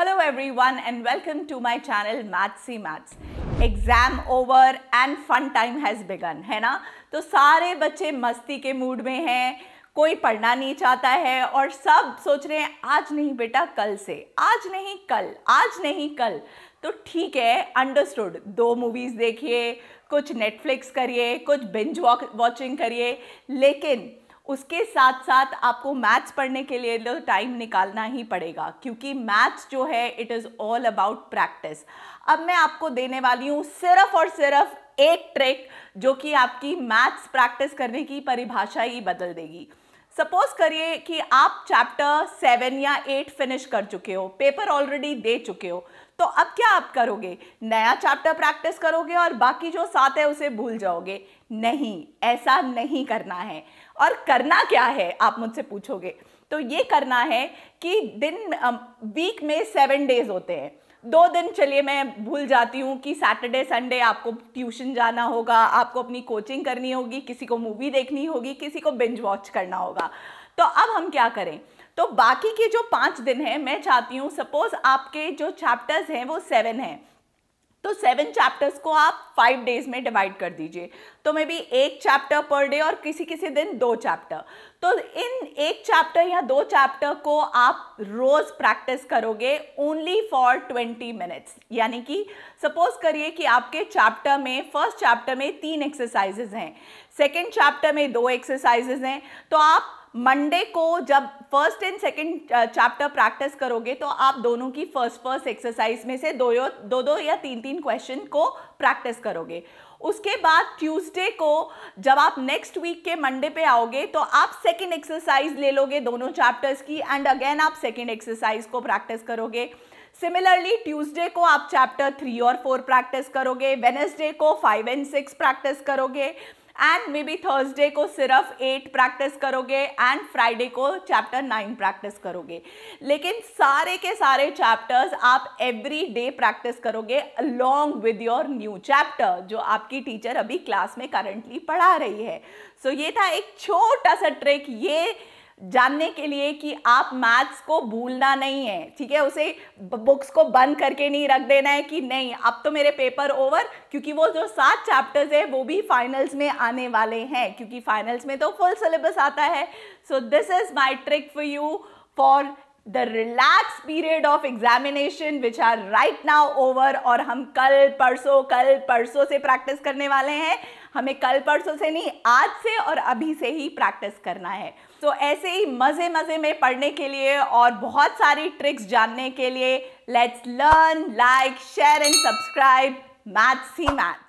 Hello everyone and welcome to my channel Mathsy Maths. Exam over and fun time has begun है ना तो सारे बच्चे मस्ती के मूड में हैं कोई पढ़ना नहीं चाहता है और सब सोच रहे हैं आज नहीं बेटा कल से आज नहीं कल आज नहीं कल तो ठीक है अंडरस्टूड दो मूवीज़ देखिए कुछ नेटफ्लिक्स करिए कुछ बिंज वॉचिंग करिए लेकिन उसके साथ साथ आपको मैथ्स पढ़ने के लिए तो टाइम निकालना ही पड़ेगा क्योंकि मैथ्स जो है it is all about practice अब मैं आपको देने वाली हूँ सिर्फ और सिर्फ एक ट्रिक जो कि आपकी मैथ्स प्रैक्टिस करने की परिभाषा ही बदल देगी सपोज करिए कि आप चैप्टर सेवन या एट फिनिश कर चुके हो पेपर ऑलरेडी दे चुके हो तो अब क्या आप करोगे नया चैप्टर प्रैक्टिस करोगे और बाकी जो साथ है उसे भूल जाओगे नहीं ऐसा नहीं करना है और करना क्या है आप मुझसे पूछोगे तो ये करना है कि दिन वीक में सेवन डेज होते हैं दो दिन चलिए मैं भूल जाती हूँ कि सैटरडे संडे आपको ट्यूशन जाना होगा आपको अपनी कोचिंग करनी होगी किसी को मूवी देखनी होगी किसी को बिंज वॉच करना होगा तो अब हम क्या करें तो बाकी के जो पाँच दिन हैं मैं चाहती हूँ सपोज़ आपके जो चैप्टर्स हैं वो सेवन हैं तो सेवन चैप्टर्स को आप फाइव डेज में डिवाइड कर दीजिए तो मे बी एक चैप्टर पर डे और किसी किसी दिन दो चैप्टर तो इन एक चैप्टर या दो चैप्टर को आप रोज प्रैक्टिस करोगे ओनली फॉर ट्वेंटी मिनट्स यानी कि सपोज करिए कि आपके चैप्टर में फर्स्ट चैप्टर में तीन एक्सरसाइजेज हैं सेकेंड चैप्टर में दो एक्सरसाइजेज हैं तो आप मंडे को जब first and second chapter practice करोगे तो आप दोनों की फर्स्ट फर्स्ट एक्सरसाइज में से दो दो दो या तीन तीन क्वेश्चन को प्रैक्टिस करोगे उसके बाद ट्यूसडे को जब आप नेक्स्ट वीक के मंडे पे आओगे तो आप सेकेंड एक्सरसाइज ले लोगे दोनों चैप्टर्स की एंड अगेन आप सेकेंड एक्सरसाइज को प्रैक्टिस करोगे सिमिलरली ट्यूसडे को आप चैप्टर थ्री और फोर प्रैक्टिस करोगे वेनसडे को फाइव एंड सिक्स प्रैक्टिस करोगे एंड मे बी थर्सडे को सिर्फ एट प्रैक्टिस करोगे एंड फ्राइडे को चैप्टर नाइन प्रैक्टिस करोगे लेकिन सारे के सारे चैप्टर्स आप एवरी डे प्रैक्टिस करोगे along with your new chapter जो आपकी टीचर अभी क्लास में करंटली पढ़ा रही है सो so, ये था एक छोटा सा ट्रिक ये जानने के लिए कि आप मैथ्स को भूलना नहीं है ठीक है उसे बुक्स को बंद करके नहीं रख देना है कि नहीं अब तो मेरे पेपर ओवर क्योंकि वो जो सात चैप्टर्स है वो भी फाइनल्स में आने वाले हैं क्योंकि फाइनल्स में तो फुल सिलेबस आता है so this is my trick for you for the relax period of examination which are right now over और हम कल परसों कल परसों से प्रैक्टिस करने वाले हैं हमें कल परसों से नहीं आज से और अभी से ही प्रैक्टिस करना है तो ऐसे ही मज़े मज़े में पढ़ने के लिए और बहुत सारी ट्रिक्स जानने के लिए let's learn like share and subscribe maths ही मैथ्स